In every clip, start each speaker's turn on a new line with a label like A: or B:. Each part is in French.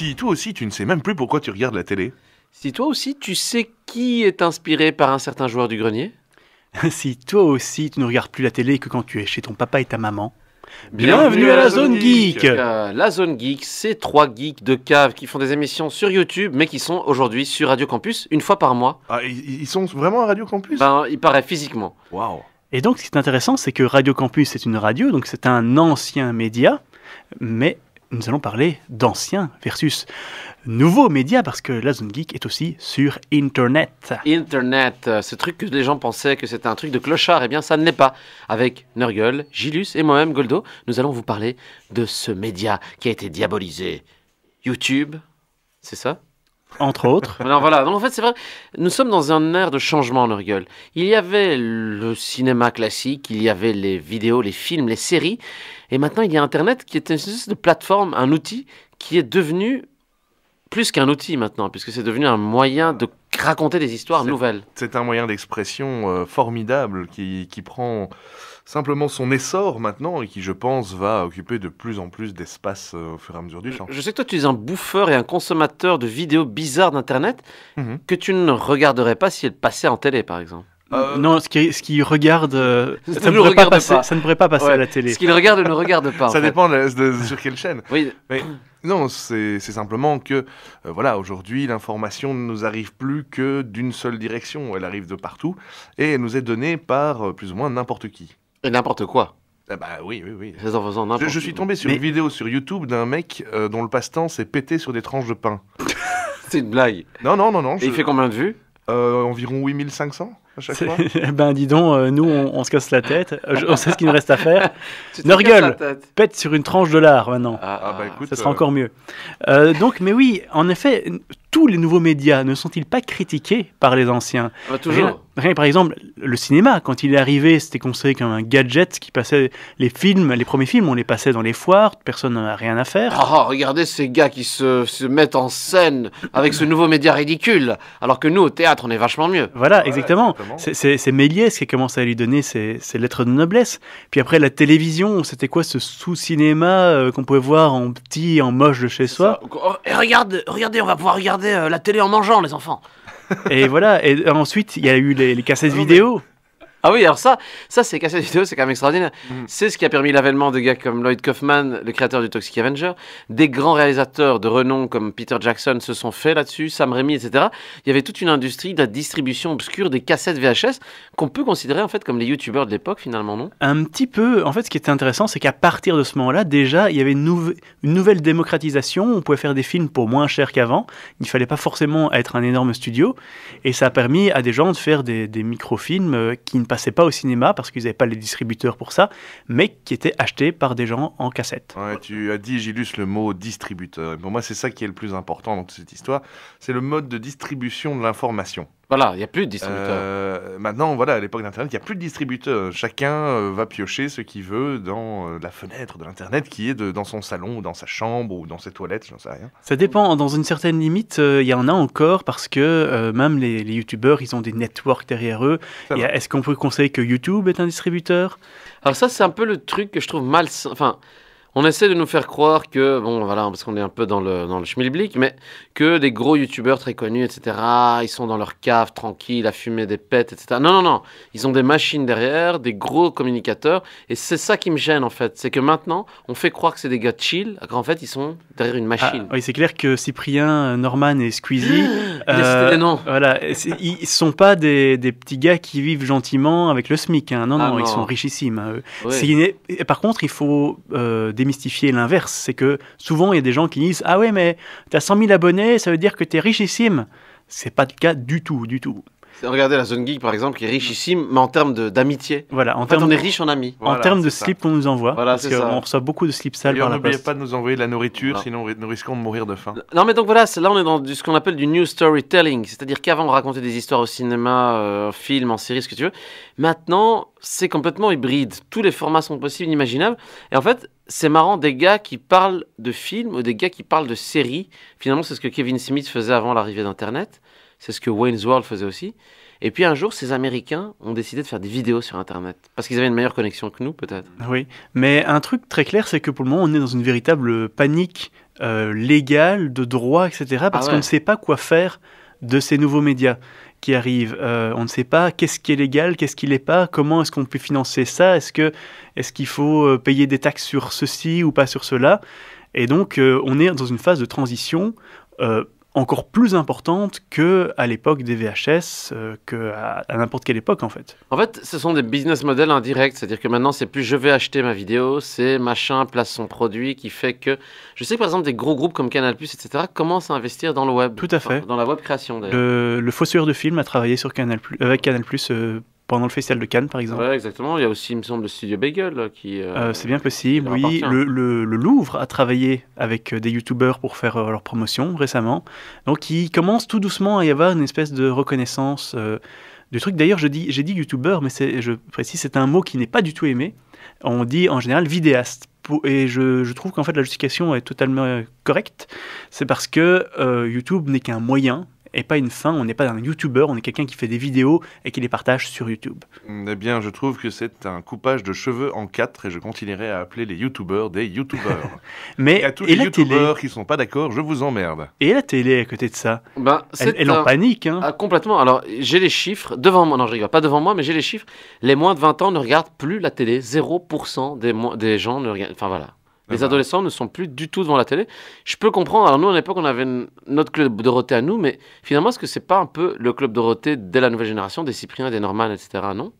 A: Si toi
B: aussi tu ne sais même plus pourquoi tu regardes la télé. Si toi aussi tu sais qui est inspiré par un certain joueur du grenier. si toi aussi tu ne regardes plus la télé que quand tu es chez ton papa et ta maman. Bienvenue, à la Zone Geek,
C: ah, La Zone Geek, c'est trois geeks de cave qui font des émissions sur YouTube, mais qui sont aujourd'hui sur Radio Campus une fois par mois. Ah, ils sont vraiment à Radio Campus ben, il paraît physiquement.
B: Waouh Et donc, ce qui est intéressant, c'est que Radio Campus, c'est une radio, donc c'est un ancien média, mais nous allons parler d'anciens versus nouveaux médias parce que la Zone Geek est aussi sur Internet.
C: Internet, euh, ce truc que les gens pensaient que c'était un truc de clochard, et eh bien ça ne l'est pas. Avec Nurgle, Gilus et moi-même Goldo, nous allons vous parler de ce média qui a été diabolisé. YouTube, c'est ça
B: entre autres.
C: Alors voilà, en fait c'est vrai, nous sommes dans un air de changement, Nurgle. Il y avait le cinéma classique, il y avait les vidéos, les films, les séries, et maintenant il y a Internet qui est une sorte de plateforme, un outil qui est devenu plus qu'un outil maintenant, puisque c'est devenu un moyen de raconter des histoires nouvelles. C'est un moyen
A: d'expression euh, formidable qui, qui prend simplement son essor maintenant et qui, je pense, va occuper de plus en plus d'espace euh, au fur et à mesure
C: du temps. Euh, je sais que toi, tu es un bouffeur et un consommateur de vidéos bizarres d'Internet mhm. que tu ne regarderais pas si elles passaient en télé, par exemple.
B: Euh, non, ce qui, ce regarde, ça, ne regarde pas ça, ne pourrait pas passer à la télé. Ce qu'il regarde ne regarde pas. ça dépend
C: sur
A: quelle chaîne. non, c'est simplement que, voilà, aujourd'hui, l'information ne nous arrive plus que d'une seule direction. Elle arrive de partout et elle nous est donnée par plus ou moins n'importe qui. Et n'importe quoi.
C: Ah bah oui, oui, oui. je, suis tombé sur une
A: vidéo sur YouTube d'un mec euh, dont le passe-temps c'est péter sur des tranches de pain. C'est une blague. Non, non, non, non. Et il fait combien de vues euh, environ 8500
B: à chaque fois. ben dis donc, euh, nous on, se casse la tête, on sait ce qu'il nous reste à faire. Tu Pète sur une tranche de lard maintenant. Ah, ah bah écoute. Ça sera encore mieux. donc, mais oui, en effet, tous les nouveaux médias ne sont-ils pas critiqués par les anciens ah bah, toujours par exemple, le cinéma, quand il est arrivé, c'était considéré comme un gadget qui passait les films, les premiers films, on les passait dans les foires, personne n'en a rien à faire. Ah,
C: ah, regardez ces gars qui se, mettent
B: en scène avec ce nouveau média ridicule, alors que nous, au théâtre, on est vachement mieux. Voilà, exactement. C'est Méliès qui a commencé à lui donner ses, lettres de noblesse. Puis après, la télévision, c'était quoi ce sous-cinéma euh, qu'on pouvait voir en petit, en moche de chez soi
C: Et regarde, regardez, on va pouvoir regarder euh, la télé en mangeant, les enfants
B: et voilà. Et ensuite, il y a eu les, les cassettes ah vidéo. Ah oui,
C: alors ça, ça c'est cassette vidéo, c'est quand même extraordinaire. Mhm. C'est ce qui a permis l'avènement de gars comme Lloyd Kaufman, le créateur du Toxic Avenger. Des grands réalisateurs de renom comme Peter Jackson se sont faits là-dessus, Sam Raimi, etc. Il y avait toute une industrie de la distribution obscure des cassettes
B: VHS qu'on peut considérer en fait comme les youtubeurs de
C: l'époque finalement,
B: non Un petit peu. En fait, ce qui était intéressant, c'est qu'à partir de ce moment-là, déjà, il y avait une, nouvelle démocratisation. On pouvait faire des films pour moins cher qu'avant. Il ne fallait pas forcément être un énorme studio. Et ça a permis à des gens de faire des, des microfilms euh, qui ne passaient pas au cinéma parce qu'ils n'avaient pas les distributeurs pour ça, mais qui étaient achetés par des gens en cassette.
A: tu as dit, Gilus le mot distributeur. pour moi, c'est ça qui est le plus important dans toute cette histoire. C'est le mode de distribution de l'information. Voilà, il n'y a plus de distributeurs. Euh, maintenant, voilà, à l'époque d'Internet, il n'y a plus de distributeurs. Chacun euh, va piocher ce qu'il veut dans euh, la fenêtre de l'Internet qui est de, dans son salon, ou dans sa chambre, ou dans ses toilettes, je j'en sais rien.
B: Ça dépend. Dans une certaine limite, il y en a encore parce que même les, les youtubeurs, ils ont des networks derrière eux. Est-ce qu'on peut conseiller que YouTube est un distributeur Alors ça, c'est un peu le truc que je
C: trouve mal... Enfin on essaie de nous faire croire que, bon voilà, parce qu'on est un peu dans le, dans le schmilblick, mais que des gros youtubeurs très connus, etc., ils sont dans leur cave tranquille à fumer des pets, etc. Non, non, non, ils ont des machines derrière, des gros communicateurs, et c'est ça qui me gêne en fait, c'est que maintenant, on fait croire que c'est des gars chill, qu'en fait, ils sont derrière une ah, machine.
B: oui, c'est clair que Cyprien, Norman et Squeezie, euh, voilà, ils sont pas des, des, petits gars qui vivent gentiment avec le SMIC, hein. non, ah non, ils sont richissimes. Hein, par contre, il faut... Euh, démystifier l'inverse. C'est que souvent, il y a des gens qui disent Ah ouais, mais t'as 100 000 abonnés, ça veut dire que t'es richissime. C'est pas le cas du tout, du tout
C: regardez la zone geek par exemple qui est richissime, mais en termes d'amitié. Voilà, en, on est riche en amis. en termes de slip
B: qu'on nous envoie, voilà, parce qu'on reçoit beaucoup de slips sales. Et n'oubliez
A: pas de nous envoyer de la nourriture, sinon nous risquons de mourir de faim.
C: Non mais donc voilà, là on est dans ce qu'on appelle du new storytelling, c'est-à-dire qu'avant on racontait des histoires au cinéma, euh, en film, en série, ce que tu veux. Maintenant, c'est complètement hybride. Tous les formats sont possibles, imaginables Et en fait, c'est marrant des gars qui parlent de films ou des gars qui parlent de séries. Finalement, c'est ce que Kevin Smith faisait avant l'arrivée d'Internet. C'est ce que Wayne's World faisait aussi. Et puis un jour, ces Américains ont décidé de faire des vidéos sur Internet. Parce qu'ils avaient une meilleure connexion que nous, peut-être.
B: Ah oui, mais un truc très clair, c'est que pour le moment, on est dans une véritable panique euh, légale, de droit, etc. Parce ah qu'on ne sait pas quoi faire de ces nouveaux médias qui arrivent. Euh, on ne sait pas qu'est-ce qui est légal, qu'est-ce qui l'est pas, comment est-ce qu'on peut financer ça, est-ce que est-ce qu'il faut euh, payer des taxes sur ceci ou pas sur cela. Et donc, on est dans une phase de transition encore plus importante que à l'époque des VHS, euh, qu'à n'importe quelle époque en fait.
C: En fait, ce sont des business models indirects, c'est-à-dire que maintenant c'est plus je vais acheter ma vidéo, c'est machin place son produit qui fait que je sais que par exemple des gros groupes comme Canal+, etc. commencent à investir dans le web. Tout à fait. dans la web création. Le,
B: le de films a travaillé sur Canal+, euh, avec Canal+ euh, pendant le festival de Cannes, par exemple.
C: exactement. Il y a aussi, il me semble, le studio Bagel qui. Euh, euh, c'est bien possible, oui.
B: Le, Louvre a travaillé avec euh, des youtubeurs pour faire leur promotion récemment. Donc, il commence tout doucement à y avoir une espèce de reconnaissance du truc. D'ailleurs, j'ai dit youtubeur, mais je précise, c'est un mot qui n'est pas du tout aimé. On dit en général vidéaste. Et je, trouve qu'en fait, la justification est totalement correcte. C'est parce que YouTube n'est qu'un moyen et pas une fin. On n'est pas un YouTuber, on est quelqu'un qui fait des vidéos et qui les partage sur YouTube.
A: Eh bien, je trouve que c'est un coupage de cheveux en quatre et je continuerai à appeler les youtubeurs des youtubeurs. Mais et à tous les youtubeurs qui qui sont pas d'accord, je vous emmerde.
C: Et la télé à côté de ça bah, Elle, en panique. Hein. Ah, complètement. Alors, j'ai les chiffres devant moi. Non, je rigole, pas devant moi, mais j'ai les chiffres. Les moins de 20 ans ne regardent plus la télé. 0% des, des gens ne regardent. Enfin, voilà les adolescents ne sont plus du tout devant la télé. Je peux comprendre. Alors, nous, à l'époque, on avait notre club Dorothée à nous, mais finalement, est-ce que c'est pas un peu le club Dorothée dès la nouvelle génération, des Cypriens, des Norman, etc., non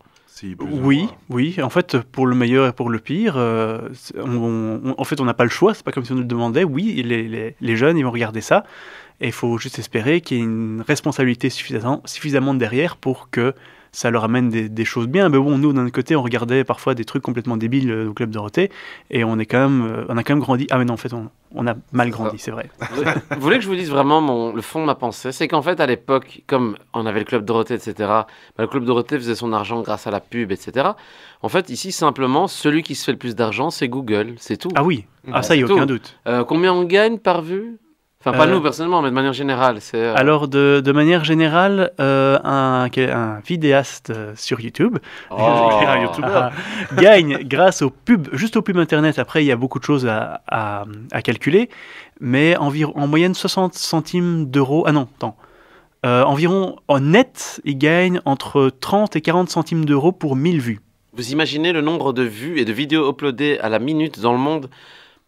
C: oui,
B: oui. En fait, pour le meilleur et pour le pire, euh, on, en fait, on n'a pas le choix. C'est pas comme si on nous le demandait. Oui, les, jeunes, ils vont regarder ça. Et il faut juste espérer qu'il y ait une responsabilité suffisamment derrière pour que ça leur amène des, choses bien. Mais bon, nous, d'un côté, on regardait parfois des trucs complètement débiles euh, au Club Dorothée, et on, est quand même, euh, on a quand même grandi. Ah, mais non, en fait, on, a mal grandi, c'est vrai.
C: vous voulez que je vous dise vraiment le fond de ma pensée C'est qu'en fait, à l'époque, comme on avait le Club Dorothée, etc., bah, le Club Dorothée faisait son argent grâce à la pub, etc. En fait, ici, simplement, celui qui se fait le plus d'argent, c'est Google, c'est tout. Ah oui, ah, bah, ça, y a aucun doute. Euh, combien on gagne par vue Enfin, pas euh, nous personnellement, mais de manière générale. c'est. Euh, alors,
B: de, de, manière générale, euh, un, vidéaste sur YouTube, oh. ah. gagne grâce au pub juste au pub internet. Après, il y a beaucoup de choses à, à, calculer, mais environ, en moyenne 60 centimes d'euros. Ah non, attends. environ en net, il gagne entre 30 et 40 centimes d'euros pour 1000 vues.
C: Vous imaginez le nombre de vues et de vidéos uploadées à la minute dans le monde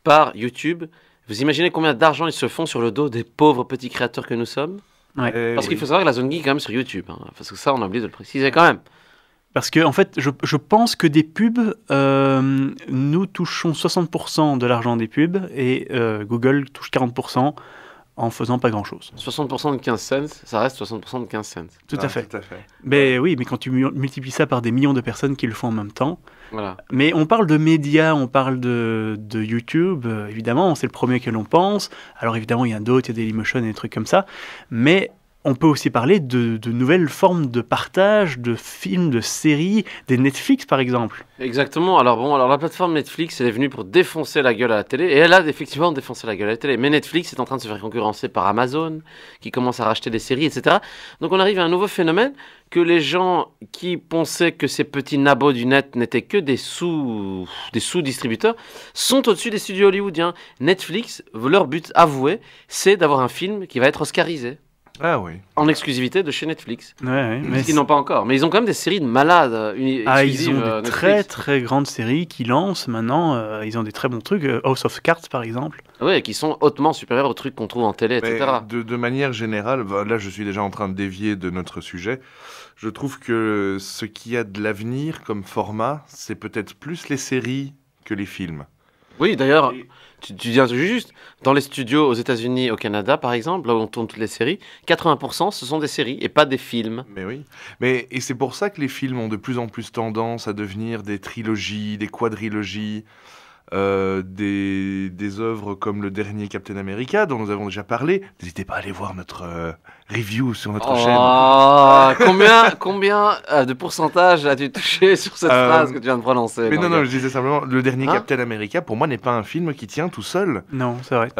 C: par YouTube vous imaginez combien d'argent ils se font sur le dos des pauvres petits créateurs que nous sommes
B: euh, Parce qu'il faut
C: savoir que la zone geek est quand même sur YouTube. Hein, parce que ça, on a oublié de le préciser
B: quand même. Parce que, en fait, je, je pense que des pubs, euh, nous touchons 60% de l'argent des pubs et euh, Google touche 40% en faisant pas grand chose.
C: 60% de 15 cents, ça reste 60% de 15 cents. Ah, tout, à fait.
B: Mais oui, mais quand tu multiplies ça par des millions de personnes qui le font en même temps. Mais on parle de médias, on parle de, YouTube, euh, évidemment, c'est le premier que l'on pense. Alors évidemment, il y a d'autres, il y a Dailymotion et des trucs comme ça. Mais on peut aussi parler de, nouvelles formes de partage, de films, de séries, des Netflix par exemple.
C: Exactement. Alors bon, alors la plateforme Netflix, elle est venue pour défoncer la gueule à la télé, et elle a effectivement défoncé la gueule à la télé. Mais Netflix est en train de se faire concurrencer par Amazon, qui commence à racheter des séries, etc. Donc on arrive à un nouveau phénomène que les gens qui pensaient que ces petits nabots du net n'étaient que des sous des sous-distributeurs sont au-dessus des studios hollywoodiens. Netflix, leur but avoué, c'est d'avoir un film qui va être oscarisé. Ah en exclusivité de chez Netflix. Ouais, mais ils n'ont pas encore. Mais ils ont quand même des séries de malades. Euh, ah, ils ont euh, des très très
B: grandes séries qui lancent maintenant. Euh, ils ont des très bons trucs. House of Cards par exemple. Oui, qui sont hautement supérieurs aux trucs qu'on trouve en télé, etc.
A: De, de, manière générale, bah, là je suis déjà en train de dévier de notre sujet. Je trouve que ce qui a de l'avenir comme format, c'est peut-être plus les séries que les films.
C: Oui, d'ailleurs, tu, tu dis juste. Dans les studios aux États-Unis, au Canada, par exemple, là où on tourne toutes les séries, 80% ce sont des séries et pas des films. Mais oui. Mais, et c'est pour
A: ça que les films ont de plus en plus tendance à devenir des trilogies, des quadrilogies. Euh, des, des, œuvres comme le dernier Captain America, dont nous avons déjà parlé. N'hésitez pas à aller voir notre euh, review sur notre chaîne. Ah, combien,
C: combien euh, de pourcentage as-tu touché sur cette phrase que tu viens de prononcer Mais non, non, je disais simplement, le dernier hein Captain
A: America, pour moi, n'est pas un film qui tient tout seul. Non, c'est vrai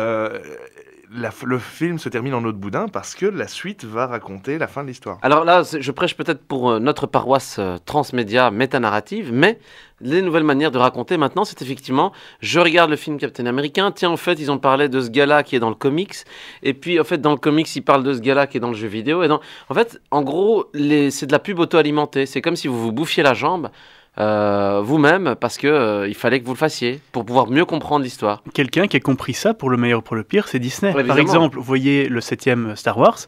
A: le film se termine en eau boudin parce que la suite va raconter la fin de l'histoire.
C: Alors là, je prêche peut-être pour euh, notre paroisse euh, transmédia narrative mais les nouvelles manières de raconter maintenant, c'est effectivement, je regarde le film Captain Américain, tiens, en fait, ils ont parlé de ce gars qui est dans le comics, et puis, en fait, dans le comics, ils parlent de ce gars qui est dans le jeu vidéo, et dans... en fait, en gros, c'est de la pub auto-alimentée, c'est comme si vous vous bouffiez la jambe, euh, vous-même parce que euh, il fallait que vous le fassiez pour pouvoir mieux comprendre l'histoire.
B: Quelqu'un qui a compris ça pour le meilleur ou pour le pire, c'est Disney. Par exemple, vous voyez le septième Star Wars,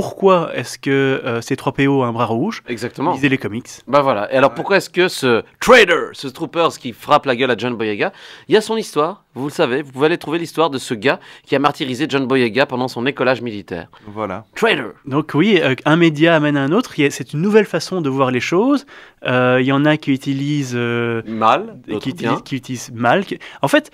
B: pourquoi est-ce que euh, ces 3PO ont un bras rouge Exactement. Lisez les comics.
C: Bah voilà. Et alors pourquoi est-ce que ce trader, ce troopers qui frappe la gueule à John Boyega, il y a son histoire, vous le savez, vous pouvez aller trouver l'histoire de ce gars qui a martyrisé John Boyega pendant son écolage militaire. Voilà.
B: Trader. Donc oui, euh, un média amène à un autre, c'est une nouvelle façon de voir les choses. Euh, il y en a qui utilisent... mal, qui qui utilisent mal. En fait,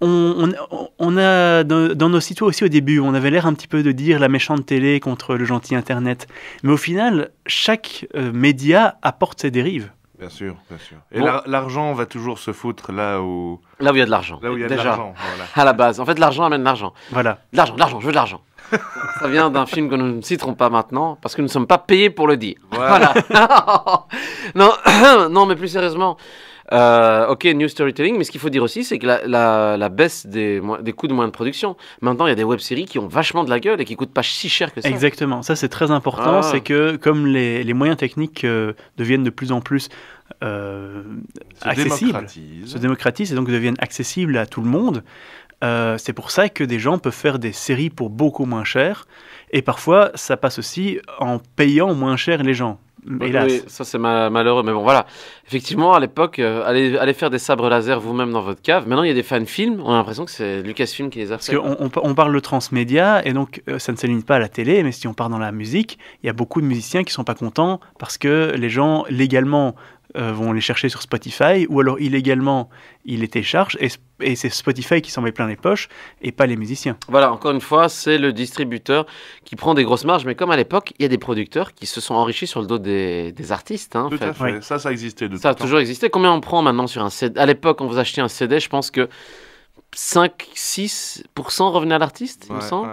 B: on, a dans, nos sites aussi au début, on avait l'air un petit peu de dire la méchante télé contre le gentil Internet. Mais au final, chaque euh, média apporte ses dérives.
A: Bien sûr, bien sûr. Et
C: l'argent va toujours se foutre là où... Là où il y a de l'argent. Là où il y a de l'argent, À la base. En fait, l'argent amène l'argent. Voilà. L'argent, l'argent, je veux de l'argent. Ça vient d'un film que nous ne citerons pas maintenant parce que nous ne sommes pas payés pour le dire.
B: Voilà.
C: non, non, mais plus sérieusement, euh, ok, new storytelling, mais ce qu'il faut dire aussi, c'est que la, baisse des, des, coûts de moyens de production, maintenant, il y a des web-séries qui ont vachement de la gueule et qui coûtent pas si cher que ça. Exactement,
B: ça c'est très important, ah. c'est que comme les, moyens techniques euh, deviennent de plus en plus euh, se accessibles, se démocratisent et donc deviennent accessibles à tout le monde, euh, c'est pour ça que des gens peuvent faire des séries pour beaucoup moins cher. Et parfois, ça passe aussi en payant moins cher les gens. Bah,
C: ça c'est malheureux. Mais bon, voilà. Effectivement, à l'époque, euh, allez, faire des sabres laser vous-même dans votre cave. Maintenant, il y a des fans films On a l'impression que c'est Lucasfilm qui les a fait. Parce
B: qu'on on parle de transmédia, et donc euh, ça ne se pas à la télé, mais si on part dans la musique, il y a beaucoup de musiciens qui sont pas contents parce que les gens, légalement, euh, vont les chercher sur Spotify, ou alors illégalement, ils les téléchargent, et, c'est Spotify qui s'en met plein les poches, et pas les musiciens.
C: Voilà, encore une fois, c'est le distributeur qui prend des grosses marges, mais comme à l'époque, il y a des producteurs qui se sont enrichis sur le dos des, artistes. Hein, à ça, ça existait. De ça a toujours existé. Combien on prend maintenant sur un CD À l'époque, on vous achetait un CD, je pense que 5-6% revenaient à l'artiste, il me semble.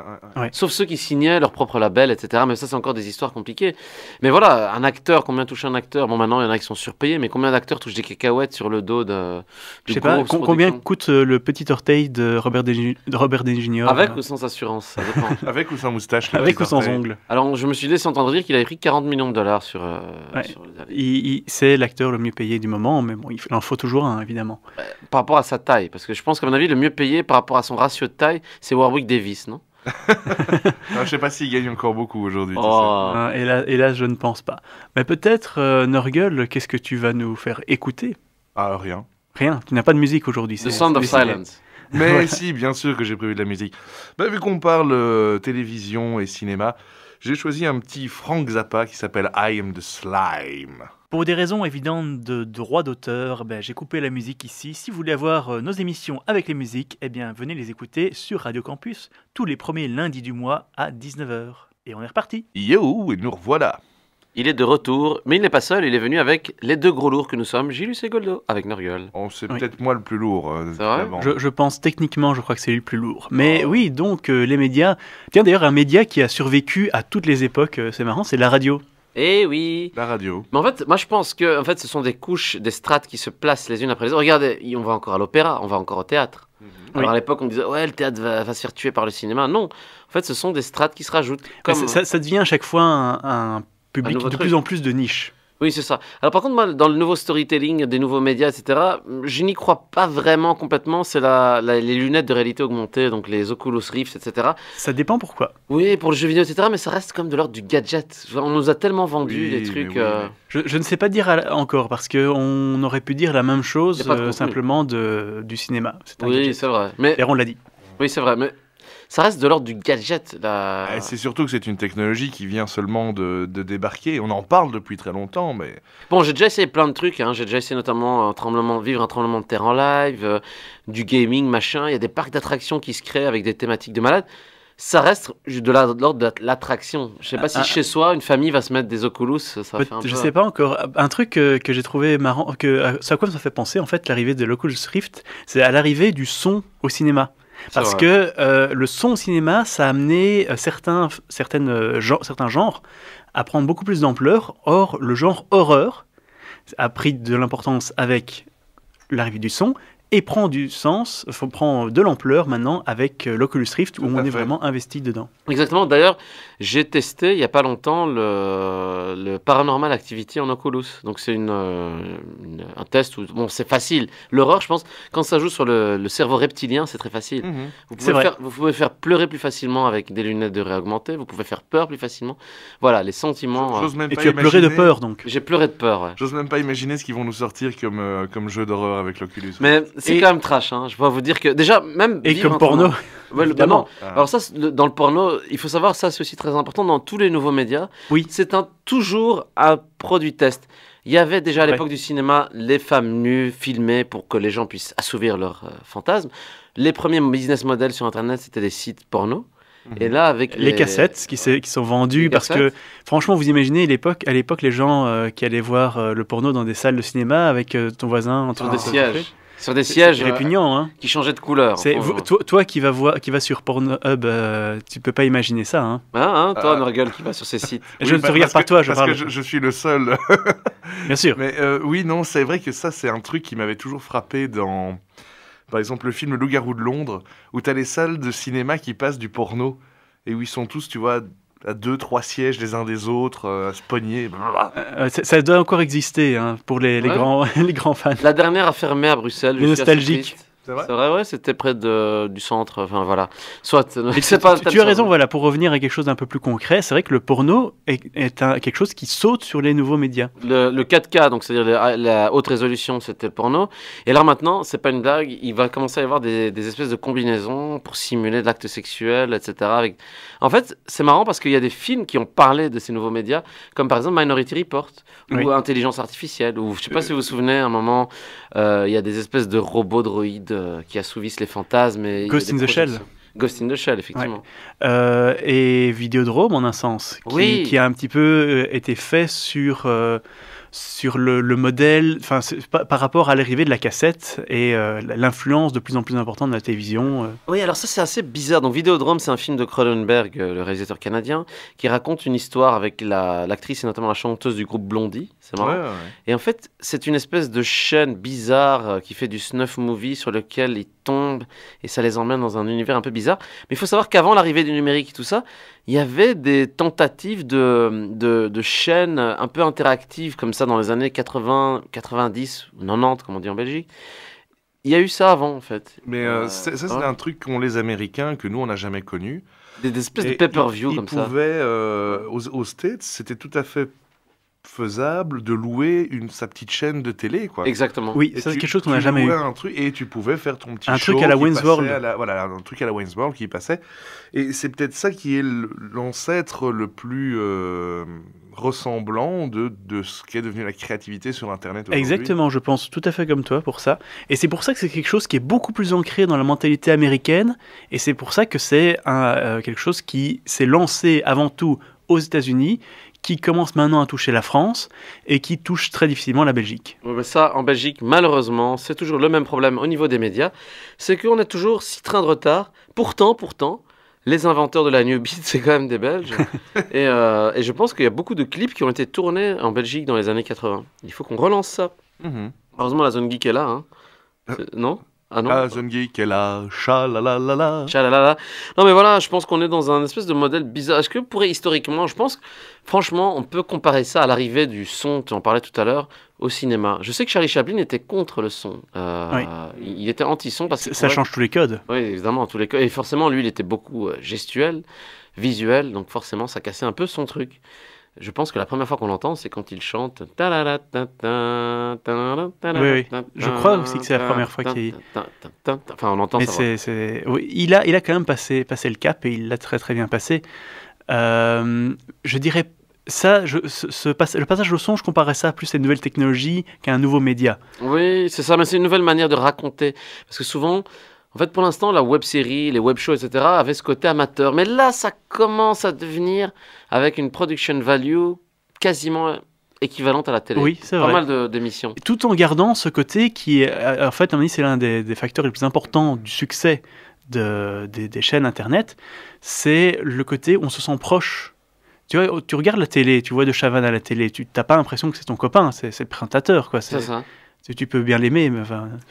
C: Sauf ceux qui signaient leur propre label, etc. Mais ça, c'est encore des histoires compliquées. Mais voilà, un acteur, combien touche un acteur Bon, maintenant, il y en a qui sont surpayés, mais combien d'acteurs touchent des cacahuètes sur le dos de. Je sais pas, combien
B: coûte euh, le petit orteil de Robert, de Robert Avec ou sans
C: assurance Avec ou sans moustache Avec ou sans ongles Alors, je me suis laissé entendre dire qu'il avait pris 40 millions de dollars sur. Euh,
B: c'est l'acteur le mieux payé du moment, mais bon, il en faut toujours un, évidemment.
C: Par rapport à sa taille, parce que je pense qu'à mon avis, le mieux payé par rapport à son ratio de taille, c'est Warwick Davis, non Je
B: je sais pas s'il gagne encore beaucoup aujourd'hui. Oh. Ah, et, là, je ne pense pas. Mais peut-être, euh, qu'est-ce que tu vas nous faire écouter Ah, rien. Rien, tu n'as pas de musique aujourd'hui. The Sound of Silence. Mais si,
A: bien sûr que j'ai prévu de la musique. Bah, vu qu'on parle euh, télévision et cinéma, j'ai choisi un petit Frank Zappa qui s'appelle I Am the Slime.
B: Pour des raisons évidentes de, droit d'auteur, ben, j'ai coupé la musique ici. Si vous voulez avoir euh, nos émissions avec les musiques, eh bien venez les écouter sur Radio Campus tous les premiers lundis du mois à 19h.
C: Et on est reparti. Yo, et nous revoilà. Il est de retour, mais il n'est pas seul, il est venu avec les deux gros lourds que nous sommes, Gilles et Goldo, avec Noriol. On c'est peut-être moi le plus lourd. Euh,
B: je, pense techniquement, je crois que c'est lui le plus lourd. Mais oh. oui, donc euh, les médias. Tiens, d'ailleurs, un média qui a survécu à toutes les époques, euh, c'est marrant, c'est la radio.
C: Eh oui. La radio. Mais en fait, moi je pense que en fait, ce sont des couches, des strates qui se placent les unes après les autres. Regardez, on va encore à l'opéra, on va encore au théâtre. Mhm. Alors à l'époque, on disait ouais, le théâtre va, se faire tuer par le cinéma. Non, en fait, ce sont des strates qui se rajoutent. Ça,
B: devient à chaque fois un public de plus en plus de niches.
C: Oui, c'est ça. Alors par contre, moi, dans le nouveau storytelling, des nouveaux médias, etc., je n'y crois pas vraiment complètement. C'est la, les lunettes de réalité augmentée, donc les Oculus Rift, etc. Ça dépend pourquoi. Oui, pour le jeu vidéo, etc., mais ça reste comme de l'ordre du gadget. On nous a tellement vendu des trucs... Euh,
B: je, ne sais pas dire encore, parce qu'on aurait pu dire la même chose euh, simplement du cinéma.
C: oui, c'est vrai. Mais... Et on l'a dit. Oui, c'est vrai, mais ça reste de l'ordre du gadget. Eh, c'est
A: surtout que c'est une technologie qui vient seulement de, débarquer. On en parle depuis très longtemps, mais...
C: Bon, j'ai déjà essayé plein de trucs. Hein. J'ai déjà essayé notamment tremblement, vivre un tremblement de terre en live, euh, du gaming, machin. Il y a des parcs d'attractions qui se créent avec des thématiques de malades ça reste de l'ordre de l'attraction. Je sais pas si ah, ah. chez soi, une famille va se mettre des Oculus. Ça je ne sais pas
B: encore. Un truc euh, que, j'ai trouvé marrant, que, ça à quoi ça fait penser en fait l'arrivée de l'Oculus Rift, c'est à l'arrivée du son au cinéma. Parce que euh, le son au cinéma, ça a amené euh, certains, certaines, euh, certains genres à prendre beaucoup plus d'ampleur. Or, le genre horreur a pris de l'importance avec l'arrivée du son et prend du sens, prend de l'ampleur maintenant avec euh, l'Oculus Rift où on est vraiment investi dedans.
C: Exactement. D'ailleurs, j'ai testé il n'y a pas longtemps le, Paranormal Activity en Oculus. Donc c'est euh, une, un test où bon, c'est facile. L'horreur, je pense, quand ça joue sur le, cerveau reptilien, c'est très facile. Mhm. Vous, pouvez faire, pleurer plus facilement avec des lunettes de réaugmenter. Vous pouvez faire peur plus facilement. Voilà, les sentiments. J'ose euh, Et tu as pleuré de peur donc. J'ai pleuré de peur. J'ose même pas imaginer ce qu'ils vont nous sortir comme, comme jeu d'horreur avec l'Oculus. Mais c'est quand même trash, hein. je vais vous dire que. Déjà, même. Et comme porno ah. Alors ça, dans le porno, il faut savoir, ça c'est aussi très important dans tous les nouveaux médias. Oui. C'est un, toujours un produit test. Il y avait déjà à l'époque du cinéma les femmes nues filmées pour que les gens puissent assouvir leurs euh, fantasmes. Les premiers business models sur Internet, c'était les sites porno. Mhm. Et là, avec les, cassettes
B: qui, qui, sont vendues, parce que franchement, vous imaginez l'époque, à l'époque, les gens euh, qui allaient voir euh, le porno dans des salles de cinéma avec ton voisin en train de sur des sièges répugnants, euh, hein. Qui changeaient de couleur. C'est toi, qui vas qui va sur Pornhub, euh, tu peux pas imaginer ça, hein. Ah, hein, toi,
C: euh, qui va sur ces sites. je ne te regarde pas toi, je parce parle. Parce que je, suis le seul.
A: Bien sûr. Mais oui, non, c'est vrai que ça, c'est un truc qui m'avait toujours frappé dans, par exemple, le film Loup-garou de Londres, où tu as les salles de cinéma qui passent du porno et où ils sont tous, tu vois, à deux, trois sièges les uns des autres, euh, à se pogner.
B: Euh, ça, doit encore exister hein, pour les, les grands, les grands fans. La
C: dernière a fermé à Bruxelles. Les nostalgiques. C'est vrai, c'était près de, du centre. Enfin voilà. Soit. Euh, tu, as raison,
B: voilà. Pour revenir à quelque chose d'un peu plus concret, c'est vrai que le porno est, un, quelque chose qui saute sur les nouveaux médias.
C: Le, 4K, donc c'est-à-dire la, haute résolution, c'était le porno. Et là maintenant, c'est pas une blague. Il va commencer à y avoir des, espèces de combinaisons pour simuler de l'acte sexuel, etc. Avec... En fait, c'est marrant parce qu'il y a des films qui ont parlé de ces nouveaux médias, comme par exemple Minority Report ou Intelligence artificielle. Ou je sais pas euh, si vous vous souvenez, à un moment, euh, il y a des espèces de robots droïdes euh, qui assouvissent les fantasmes. Ghost in the Shell. Ghost in the Shell, effectivement.
B: Euh, et Videodrome, en un sens, qui, qui a un petit peu euh, été fait sur, sur le, modèle, enfin, par rapport à l'arrivée de la cassette et l'influence de plus en plus importante de la télévision.
C: Oui, alors ça, c'est assez bizarre. Donc, Videodrome, c'est un film de Cronenberg, le réalisateur canadien, qui raconte une histoire avec l'actrice et notamment la chanteuse du groupe Blondie c'est marrant. Et en fait, c'est une espèce de chaîne bizarre euh, qui fait du snuff movie sur lequel ils tombent et ça les emmène dans un univers un peu bizarre. Mais il faut savoir qu'avant l'arrivée du numérique et tout ça, il y avait des tentatives de, de, chaînes un peu interactives comme ça dans les années 80, 90, 90 comme on dit en Belgique. Il y a eu ça avant en fait. Mais euh, euh, ça, c'est un
A: truc qu'ont les Américains, que nous on n'a jamais connu. Des, espèces de pay-per-view comme ça. Ils pouvaient, aux, States, c'était tout à fait faisable de louer une, sa petite chaîne de télé. Quoi. Exactement. Oui, c'est quelque chose qu'on n'a jamais eu. Un truc, et tu pouvais faire ton petit un truc à la Wayne's World. voilà, un truc à la Wayne's World qui passait. Et c'est peut-être ça qui est l'ancêtre le plus euh, ressemblant de, de ce qu'est devenu la créativité sur Internet. Exactement,
B: je pense tout à fait comme toi pour ça. Et c'est pour ça que c'est quelque chose qui est beaucoup plus ancré dans la mentalité américaine. Et c'est pour ça que c'est euh, quelque chose qui s'est lancé avant tout aux États-Unis, qui commence maintenant à toucher la France et qui touche très difficilement la Belgique.
C: Bah ça, en Belgique, malheureusement, c'est toujours le même problème au niveau des médias. C'est qu'on a toujours six trains de retard. Pourtant, pourtant, les inventeurs de la New Beat, c'est quand même des Belges. Euh, et, je pense qu'il y a beaucoup de clips qui ont été tournés en Belgique dans les années 80. Il faut qu'on relance ça. Mhm. Heureusement, la zone geek est là. Hein. Euh, non ah non La la geek est là, Non mais voilà, je pense qu'on est dans un espèce de modèle bizarre. Est-ce que vous historiquement, je pense, franchement, on peut comparer ça à l'arrivée du son, tu en parlais tout à l'heure, au cinéma. Je sais que Charlie Chaplin était contre le son. Euh, il était anti-son parce que... Ça change tous les codes. Oui, évidemment, tous les codes. Et forcément, lui, il était beaucoup euh, gestuel, visuel, donc forcément, ça cassait un peu son truc je pense que la première fois qu'on l'entend, c'est quand il chante. Oui, oui. Je crois aussi que c'est la première fois qu'il. Enfin,
B: on entend il, a, il a quand même passé, passé le cap et il l'a très très bien passé. je dirais. Ça, je, le passage au son, je comparais ça plus à une nouvelle technologie qu'à un nouveau média.
C: Oui, c'est ça, mais c'est une nouvelle manière de raconter. Parce que souvent, en fait, pour l'instant, la web série, les web shows, etc., avaient ce côté amateur. Mais là, ça commence à devenir avec une production value quasiment équivalente à la télé. Oui, c'est vrai. Pas mal d'émissions.
B: Tout en gardant ce côté qui, est, euh, en fait, à c'est l'un des, facteurs les plus importants du succès de, des, chaînes Internet. C'est le côté où on se sent proche. Tu, vois, tu regardes la télé, tu vois de Chavannes à la télé, tu n'as pas l'impression que c'est ton copain, c'est le présentateur. quoi. C'est ça tu peux bien l'aimer, mais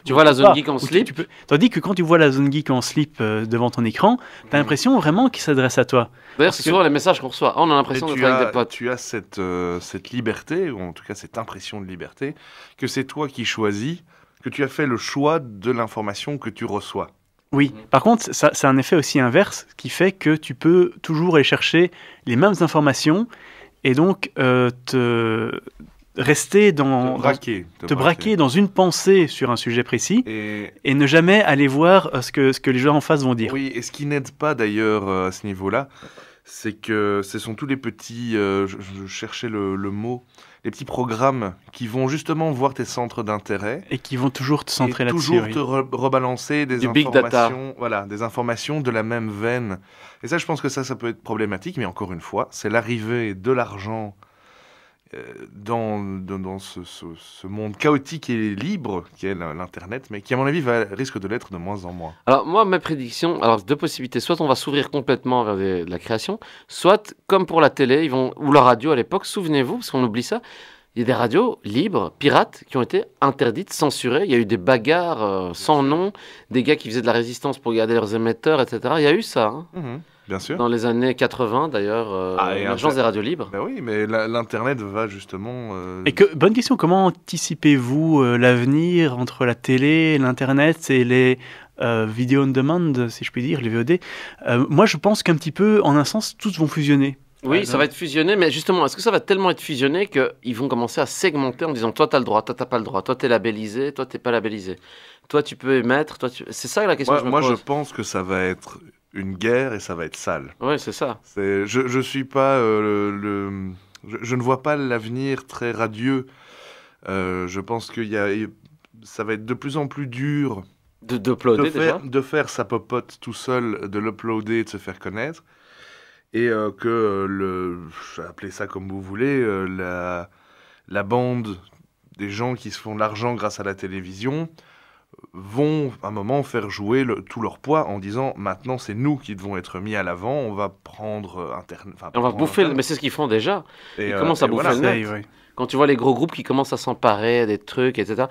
B: Tu vois la zone geek en slip. Tandis que quand tu vois la zone geek en slip euh, devant ton écran, tu as mhm. l'impression vraiment qu'il s'adresse à toi.
C: D'ailleurs, c'est souvent
A: les messages qu'on reçoit. Ah, on a l'impression que Tu as cette, euh, cette liberté, ou en tout cas cette impression de liberté, que c'est toi qui choisis, que tu as fait le choix de l'information que tu reçois.
B: Oui, mhm. par contre, ça, c'est un effet aussi inverse qui fait que tu peux toujours aller chercher les mêmes informations et donc euh, te, rester dans... Te braquer. Dans, une pensée sur un sujet précis et, ne jamais aller voir euh, ce que, ce que les gens en face vont dire. Oui, et ce qui n'aide pas d'ailleurs euh, à ce niveau-là, c'est
A: que ce sont tous les petits, euh, je, cherchais le, mot, les petits programmes qui vont justement voir tes centres d'intérêt
B: et qui vont toujours te centrer là-dessus. Toujours te
A: rebalancer des big data. voilà, des informations de la même veine. Et ça, je pense que ça, ça peut être problématique, mais encore une fois, c'est l'arrivée de l'argent euh, dans, dans, ce, monde chaotique et libre qu'est l'Internet, mais qui, à mon avis, risque de l'être de moins en
B: moins.
C: Alors, moi, ma prédiction, alors deux possibilités. Soit on va s'ouvrir complètement vers la création, soit, comme pour la télé, ils vont, ou la radio à l'époque, souvenez-vous, parce qu'on oublie ça, il y a des radios libres, pirates, qui ont été interdites, censurées. Il y a eu des bagarres euh, sans nom, des gars qui faisaient de la résistance pour garder leurs émetteurs, etc. Il y a eu ça. Hein. Mhm sûr. Dans les années 80, d'ailleurs, euh, ah,
A: l'agence des radios libres. Ben oui, mais l'Internet va justement. Euh, et que,
B: bonne question, comment anticipez-vous euh, l'avenir entre la télé, l'Internet et les euh, vidéos on demand, si je puis dire, les VOD Moi, je pense qu'un petit peu, en un sens, tous vont fusionner.
C: Oui, ça va être fusionné, mais justement, est-ce que ça va tellement être fusionné qu'ils vont commencer à segmenter en disant toi t'as le droit, toi t'as pas le droit, toi t'es labellisé, toi t'es pas labellisé, toi tu peux émettre, toi tu... c'est ça la question. que je me moi, je
A: pense que ça va être une guerre et ça va être sale. Oui, c'est ça. Je, je suis pas euh, je, ne vois pas l'avenir très radieux. Euh, je pense que ça va être de plus en plus dur de, faire, déjà. de faire sa popote tout seul, de l'uploader, de se faire connaître, et euh, que le, appelez ça comme vous voulez, la, la bande des gens qui se font l'argent grâce à la télévision vont à un moment faire jouer tout leur poids en disant maintenant c'est nous qui devons être mis à l'avant, on va prendre euh,
C: On va bouffer, mais c'est ce qu'ils font déjà.
B: Et Ils euh, à bouffer
C: Quand tu vois les gros groupes qui commencent à s'emparer des trucs, etc.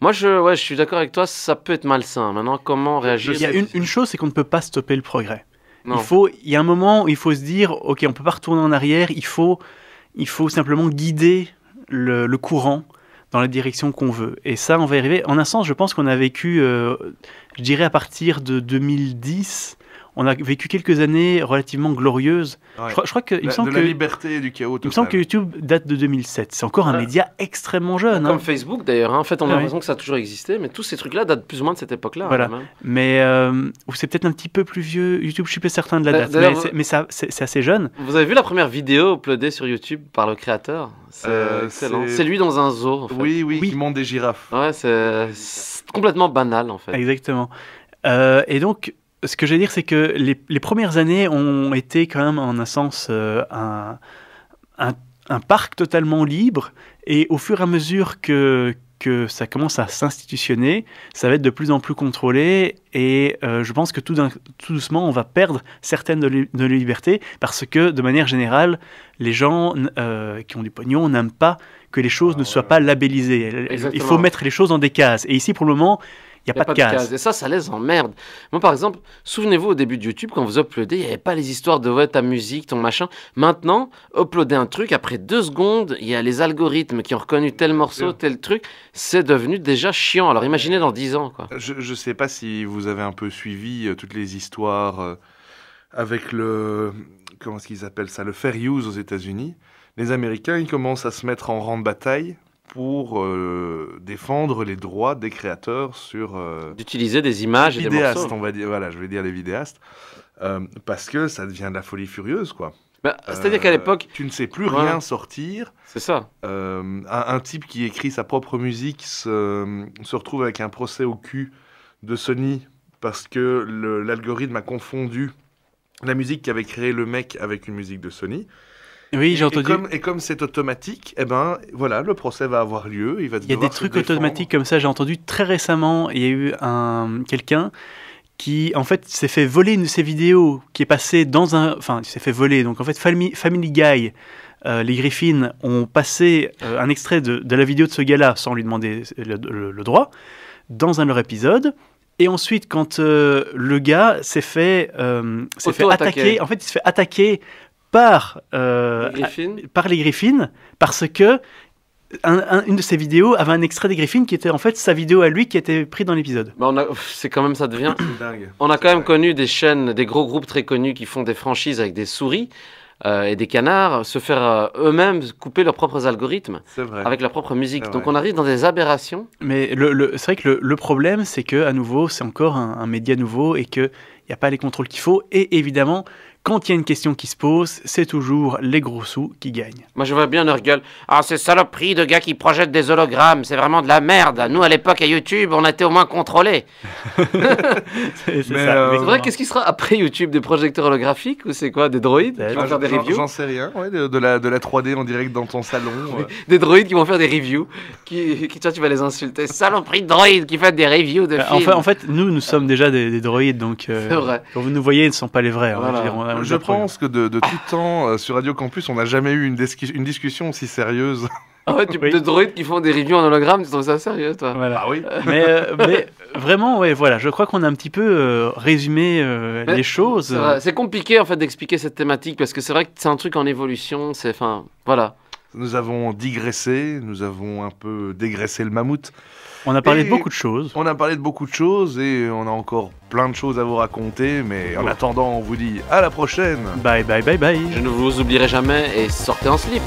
C: Moi, je, ouais, je suis d'accord avec toi, ça peut être malsain. Maintenant, comment réagir Il y a une,
B: chose, c'est qu'on ne peut pas stopper le progrès. Il, faut, il y a un moment où il faut se dire, ok, on ne peut pas retourner en arrière, il faut, il faut simplement guider le courant dans la direction qu'on veut. Et ça, on va arriver. En un sens, je pense qu'on a vécu, euh, je dirais à partir de 2010, on a vécu quelques années relativement glorieuses. Je, crois, que, de la liberté
C: du chaos. Il que
B: YouTube date de 2007. C'est encore un média extrêmement jeune. Comme hein.
C: Facebook d'ailleurs. Hein. En fait, on a ah l'impression que ça a toujours existé, mais tous ces trucs-là datent plus ou moins de cette époque-là. Voilà.
B: Mais euh, c'est peut-être un petit peu plus vieux. YouTube, je suis pas certain de la date, mais, ça, c'est assez jeune.
C: Vous avez vu la première vidéo uploadée sur YouTube par le créateur C'est euh, lui dans un zoo. Oui, oui, oui, qui monte des girafes. Ouais, c'est complètement banal en fait. Exactement.
B: Euh, et donc, ce que je dire, c'est que les, premières années ont été quand même, en un sens, euh, un, parc totalement libre. Et au fur et à mesure que, que ça commence à s'institutionner, ça va être de plus en plus contrôlé. Et euh, je pense que tout, doucement, on va perdre certaines de, nos libertés parce que, de manière générale, les gens euh, qui ont du pognon n'aiment pas que les choses ne ah soient pas labellisées. Il faut mettre les choses dans des cases. Et ici, pour le moment, il n'y a, pas de case.
C: Et ça, ça les emmerde. Moi, par exemple, souvenez-vous au début de YouTube, quand vous uploadez, il n'y avait pas les histoires de ta musique, ton machin. Maintenant, uploader un truc, après deux secondes, il y a les algorithmes qui ont reconnu tel morceau, tel truc. C'est devenu déjà chiant. Alors imaginez dans dix ans. Quoi.
A: Je ne sais pas si vous avez un peu suivi euh, toutes les histoires euh, avec le. Comment ce qu'ils appellent ça Le fair use aux États-Unis. Les Américains, ils commencent à se mettre en rang de bataille pour euh, défendre les droits des créateurs sur... Euh, D'utiliser des images et des morceaux. on va dire, voilà, je vais dire les vidéastes, euh, parce que ça devient de la folie furieuse, quoi. Bah, c'est-à-dire qu'à l'époque... Tu ne sais plus rien sortir. C'est ça. Un, type qui écrit sa propre musique se, se, retrouve avec un procès au cul de Sony parce que l'algorithme a confondu la musique qu'avait créée le mec avec une musique de Sony.
B: Oui, j'ai entendu.
A: Et comme, c'est automatique, eh ben, voilà, le procès va
B: avoir lieu. Il va y a des trucs automatiques comme ça. J'ai entendu très récemment, il y a eu un, quelqu'un qui en fait s'est fait voler une de ses vidéos, qui est passé dans un, enfin, il s'est fait voler. Donc en fait, Family, family Guy, euh, les Griffins ont passé euh, un extrait de, la vidéo de ce gars-là sans lui demander le, droit dans un leur épisode. Et ensuite, quand euh, le gars s'est fait, fait attaquer, en fait, il s'est fait attaquer par, euh, les par les Griffins, parce que une de ses vidéos avait un extrait des Griffins qui était en fait sa vidéo à lui qui était pris dans l'épisode. Bah, c'est quand même ça
C: devient. On a quand même connu des chaînes, des gros groupes très connus qui font des franchises avec des souris. Euh, et des canards se faire euh, eux-mêmes couper leurs propres algorithmes avec leur propre musique. Donc on arrive
B: dans des aberrations. Mais le, c'est vrai que le, problème, c'est que à nouveau, c'est encore un, un, média nouveau et qu'il n'y a pas les contrôles qu'il faut. Et évidemment, quand il y a une question qui se pose, c'est toujours les gros sous qui gagnent.
C: Moi, je vois bien leur gueule. Ah, ces saloperies de gars qui projettent des hologrammes, c'est vraiment de la merde. Nous, à l'époque, à YouTube, on été au moins contrôlés.
B: Euh, c'est vrai, qu'est-ce
C: qui sera après YouTube Des projecteurs holographiques ou c'est quoi Des droïdes qui eh, vont faire des reviews J'en sais rien, de, la, de la 3D en direct dans ton salon. Euh. des droïdes qui vont faire des reviews. Qui, toi, tu vas les insulter. Saloperie de droïdes qui font des reviews de euh, films. Enfin, en
B: fait, nous, nous sommes déjà des, droïdes, donc. vrai. Quand vous nous voyez, ils ne sont pas les vrais. Hein, je pense que de, tout ah.
A: temps, euh, sur Radio Campus, on n'a jamais eu une, une discussion aussi sérieuse.
C: Ah ouais, tu de droïdes qui font des reviews en hologramme, tu trouves ça sérieux, toi voilà. Ah oui. Euh. Euh, mais,
B: vraiment, voilà, je crois qu'on a un petit peu résumé les choses. C'est
C: compliqué en fait d'expliquer cette thématique parce que c'est vrai que c'est un truc en évolution. C'est, enfin,
A: voilà. Nous avons digressé, nous avons un peu dégraissé le mammouth. On a parlé de beaucoup de
B: choses.
C: On a parlé de beaucoup de choses et on a
A: encore plein de choses à vous raconter. Mais en attendant, on vous dit
B: à la prochaine. Bye bye bye
A: bye.
C: Je ne vous oublierai jamais et sortez en slip.